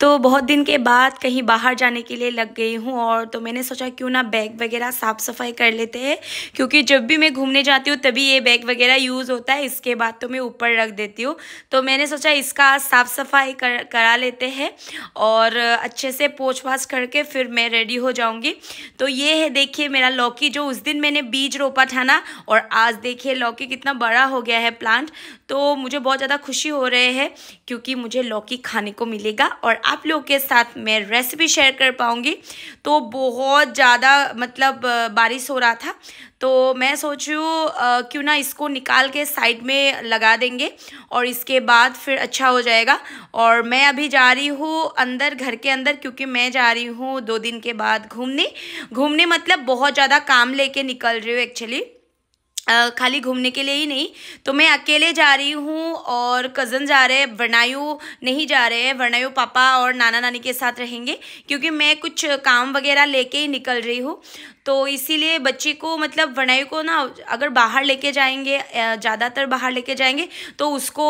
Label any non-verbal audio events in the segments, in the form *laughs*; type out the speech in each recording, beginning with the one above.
तो बहुत दिन के बाद कहीं बाहर जाने के लिए लग गई हूँ और तो मैंने सोचा क्यों ना बैग वगैरह साफ़ सफाई कर लेते हैं क्योंकि जब भी मैं घूमने जाती हूँ तभी ये बैग वगैरह यूज़ होता है इसके बाद तो मैं ऊपर रख देती हूँ तो मैंने सोचा इसका साफ़ सफाई कर, करा लेते हैं और अच्छे से पोछ पाछ करके फिर मैं रेडी हो जाऊँगी तो ये है देखिए मेरा लौकी जो उस दिन मैंने बीज रोपा था ना और आज देखिए लौकी कितना बड़ा हो गया है प्लांट तो मुझे बहुत ज़्यादा खुशी हो रहे हैं क्योंकि मुझे लौकी खाने को मिलेगा और आप लोग के साथ मैं रेसिपी शेयर कर पाऊँगी तो बहुत ज़्यादा मतलब बारिश हो रहा था तो मैं सोच रही हूँ क्यों ना इसको निकाल के साइड में लगा देंगे और इसके बाद फिर अच्छा हो जाएगा और मैं अभी जा रही हूँ अंदर घर के अंदर क्योंकि मैं जा रही हूँ दो दिन के बाद घूमने घूमने मतलब बहुत ज़्यादा काम लेके निकल रही हूँ एक्चुअली खाली घूमने के लिए ही नहीं तो मैं अकेले जा रही हूँ और कज़न जा रहे हैं वर्णायु नहीं जा रहे हैं वर्णायु पापा और नाना नानी के साथ रहेंगे क्योंकि मैं कुछ काम वगैरह लेके ही निकल रही हूँ तो इसीलिए बच्चे को मतलब वर्णायु को ना अगर बाहर लेके जाएंगे ज़्यादातर बाहर लेके जाएंगे तो उसको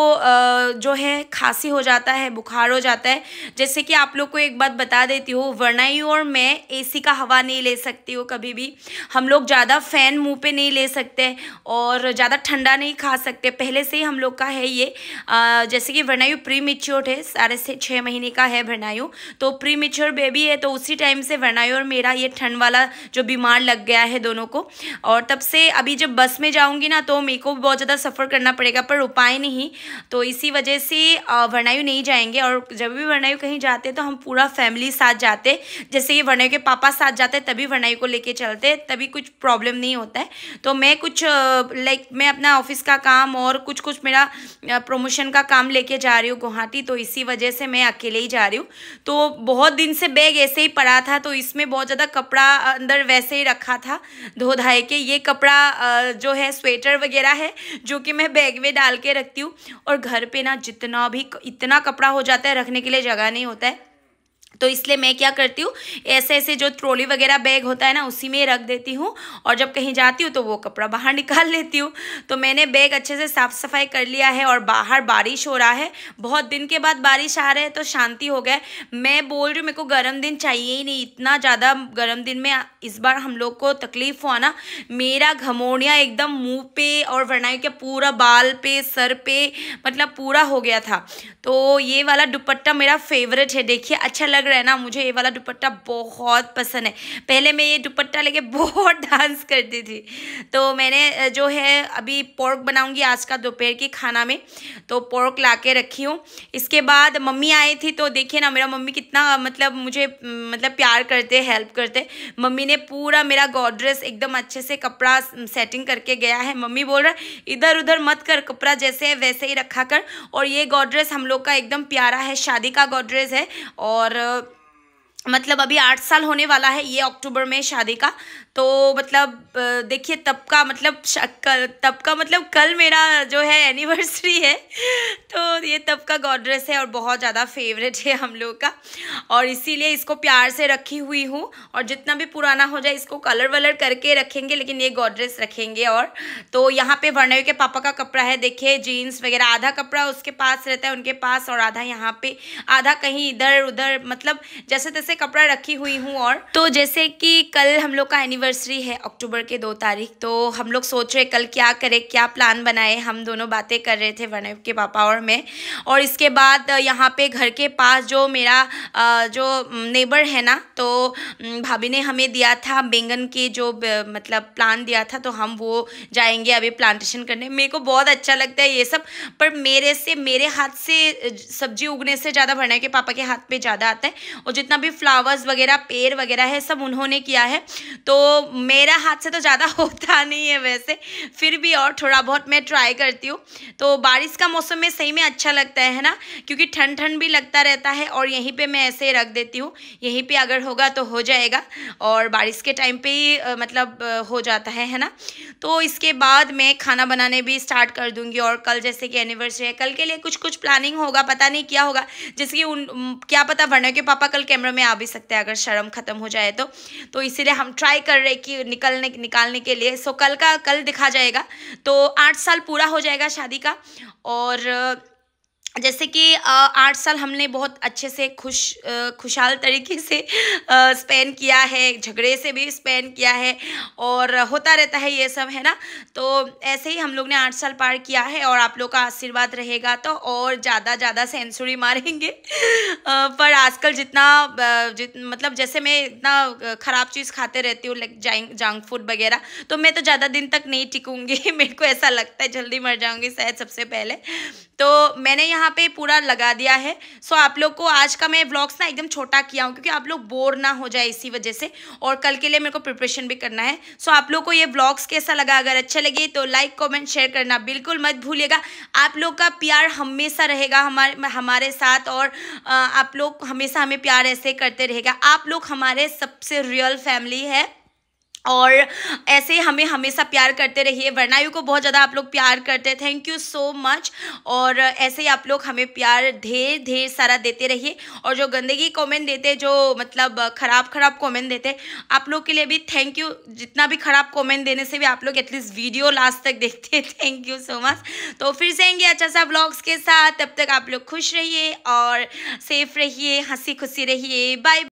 जो है खांसी हो जाता है बुखार हो जाता है जैसे कि आप लोग को एक बात बता देती हूँ वर्णायु और मैं ए का हवा नहीं ले सकती हूँ कभी भी हम लोग ज़्यादा फ़ैन मुँह पर नहीं ले सकते और ज़्यादा ठंडा नहीं खा सकते पहले से ही हम लोग का है ये आ, जैसे कि वर्णायु प्री मिच्योर्ड है साढ़े से छः महीने का है वर्णायु तो प्री मिच्योर बेबी है तो उसी टाइम से वर्णायु और मेरा ये ठंड वाला जो बीमार लग गया है दोनों को और तब से अभी जब बस में जाऊँगी ना तो मेरे को बहुत ज़्यादा सफ़र करना पड़ेगा पर उपाय नहीं तो इसी वजह से वर्णायु नहीं जाएंगे और जब भी वर्णायु कहीं जाते तो हम पूरा फैमिली साथ जाते जैसे कि वर्णायु के पापा साथ जाते तभी वर्णायु को लेके चलते तभी कुछ प्रॉब्लम नहीं होता है तो मैं कुछ लाइक मैं अपना ऑफिस का काम और कुछ कुछ मेरा प्रमोशन का काम लेके जा रही हूँ गुवाहाटी तो इसी वजह से मैं अकेले ही जा रही हूँ तो बहुत दिन से बैग ऐसे ही पड़ा था तो इसमें बहुत ज़्यादा कपड़ा अंदर वैसे ही रखा था धो धाए के ये कपड़ा जो है स्वेटर वगैरह है जो कि मैं बैग में डाल के रखती हूँ और घर पर ना जितना भी इतना कपड़ा हो जाता है रखने के लिए जगह नहीं होता है तो इसलिए मैं क्या करती हूँ ऐसे ऐसे जो ट्रॉली वगैरह बैग होता है ना उसी में रख देती हूँ और जब कहीं जाती हूँ तो वो कपड़ा बाहर *laughs* निकाल लेती हूँ तो मैंने बैग अच्छे से साफ़ सफाई कर लिया है और बाहर बारिश हो रहा है बहुत दिन के बाद बारिश आ रहा है तो शांति हो गया मैं बोल रही हूँ मेरे को गर्म दिन चाहिए ही नहीं इतना ज़्यादा गर्म दिन में इस बार हम लोग को तकलीफ हुआ ना मेरा घमोड़िया एकदम मुँह पे और वरना के पूरा बाल पे सर पे मतलब पूरा हो गया था तो ये वाला दुपट्टा मेरा फेवरेट है देखिए अच्छा लग है ना मुझे ये वाला दुपट्टा बहुत पसंद है पहले मैं ये दुपट्टा लेके *laughs* बहुत डांस करती थी तो मैंने जो है अभी पोर्क बनाऊंगी आज का दोपहर के खाना में तो पोर्क ला के रखी हूँ इसके बाद मम्मी आई थी तो देखिए ना मेरा मम्मी कितना मतलब मुझे मतलब प्यार करते हेल्प करते मम्मी ने पूरा मेरा गॉड्रेस एकदम अच्छे से कपड़ा सेटिंग करके गया है मम्मी बोल रहा है इधर उधर मत कर कपड़ा जैसे है वैसे ही रखा कर और ये गॉड्रेस हम लोग का एकदम प्यारा है शादी का गॉड्रेस है और मतलब अभी आठ साल होने वाला है ये अक्टूबर में शादी का तो मतलब देखिए तब का मतलब कल तब का मतलब कल मेरा जो है एनिवर्सरी है तो ये तब का गॉडरेस है और बहुत ज़्यादा फेवरेट है हम लोग का और इसीलिए इसको प्यार से रखी हुई हूँ और जितना भी पुराना हो जाए इसको कलर वलर करके रखेंगे लेकिन ये गॉडरेस रखेंगे और तो यहाँ पर वर्णवी के पापा का कपड़ा है देखिए जीन्स वगैरह आधा कपड़ा उसके पास रहता है उनके पास और आधा यहाँ पर आधा कहीं इधर उधर मतलब जैसे तैसे से कपड़ा रखी हुई हूँ और तो जैसे कि कल हम लोग का एनिवर्सरी है अक्टूबर के दो तारीख तो हम लोग सोच रहे कल क्या करें क्या प्लान बनाए हम दोनों बातें कर रहे थे वर्णव के पापा और मैं और इसके बाद यहाँ पे घर के पास जो मेरा जो नेबर है ना तो भाभी ने हमें दिया था बैंगन के जो मतलब प्लान दिया था तो हम वो जाएंगे अभी प्लांटेशन करने मेरे को बहुत अच्छा लगता है ये सब पर मेरे से मेरे हाथ से सब्जी उगने से ज़्यादा भरना के पापा के हाथ पे ज़्यादा आता है और जितना भी फ्लावर्स वगैरह पेड़ वगैरह है सब उन्होंने किया है तो मेरा हाथ से तो ज़्यादा *laughs* होता नहीं है वैसे फिर भी और थोड़ा बहुत मैं ट्राई करती हूँ तो बारिश का मौसम में सही में अच्छा लगता है ना क्योंकि ठंड ठंड भी लगता रहता है और यहीं पर मैं ऐसे रख देती हूँ यहीं पर अगर होगा तो हो जाएगा और बारिश के टाइम पर ही मतलब हो जाता है है ना तो इसके बाद मैं खाना बनाने भी स्टार्ट कर दूँगी और कल जैसे कि एनिवर्सरी है कल के लिए कुछ कुछ प्लानिंग होगा पता नहीं क्या होगा जैसे कि उन क्या पता वर्ण के पापा कल कैमरा में आ भी सकते हैं अगर शर्म ख़त्म हो जाए तो तो इसीलिए हम ट्राई कर रहे हैं कि निकलने निकालने के लिए सो कल का कल दिखा जाएगा तो आठ साल पूरा हो जाएगा शादी का और जैसे कि आठ साल हमने बहुत अच्छे से खुश खुशहाल तरीके से स्पेन किया है झगड़े से भी स्पेन किया है और होता रहता है ये सब है ना तो ऐसे ही हम लोग ने आठ साल पार किया है और आप लोग का आशीर्वाद रहेगा तो और ज़्यादा ज़्यादा सेंसुरी मारेंगे पर आजकल जितना जित मतलब जैसे मैं इतना ख़राब चीज़ खाते रहती हूँ लाइक जंक जंक फूड वगैरह तो मैं तो ज़्यादा दिन तक नहीं टिकूँगी *laughs* मेरे को ऐसा लगता है जल्दी मर जाऊँगी शायद सबसे पहले तो मैंने यहाँ पे पूरा लगा दिया है सो आप लोग को आज का मैं ब्लॉग्स ना एकदम छोटा किया हूँ क्योंकि आप लोग बोर ना हो जाए इसी वजह से और कल के लिए मेरे को प्रिपरेशन भी करना है सो आप लोग को ये ब्लॉग्स कैसा लगा अगर अच्छा लगे तो लाइक कॉमेंट शेयर करना बिल्कुल मत भूलिएगा आप लोग का प्यार हमेशा रहेगा हमारे हमारे साथ और आप लोग हमेशा हमें प्यार ऐसे करते रहेगा आप लोग हमारे सबसे रियल फैमिली है और ऐसे हमें हमेशा प्यार करते रहिए यू को बहुत ज़्यादा आप लोग प्यार करते हैं थैंक यू सो मच और ऐसे ही आप लोग हमें प्यार ढेर ढेर सारा देते रहिए और जो गंदगी कमेंट देते जो मतलब ख़राब ख़राब कमेंट देते आप लोग के लिए भी थैंक यू जितना भी ख़राब कमेंट देने से भी आप लोग एटलीस्ट वीडियो लास्ट तक देखते हैं थैंक यू सो मच तो फिर से आएंगे अच्छा सा ब्लॉग्स के साथ तब तक आप लोग खुश रहिए और सेफ रहिए हंसी खुशी रहिए बाय